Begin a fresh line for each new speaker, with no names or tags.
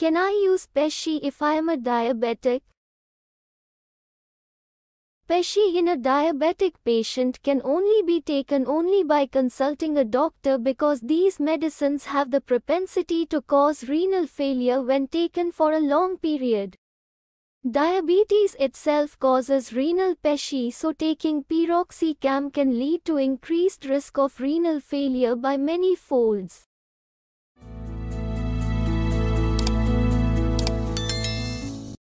Can I use Peshi if I am a diabetic? Peshi in a diabetic patient can only be taken only by consulting a doctor because these medicines have the propensity to cause renal failure when taken for a long period. Diabetes itself causes renal Peshi so taking piroxicam can lead to increased risk of renal failure by many folds.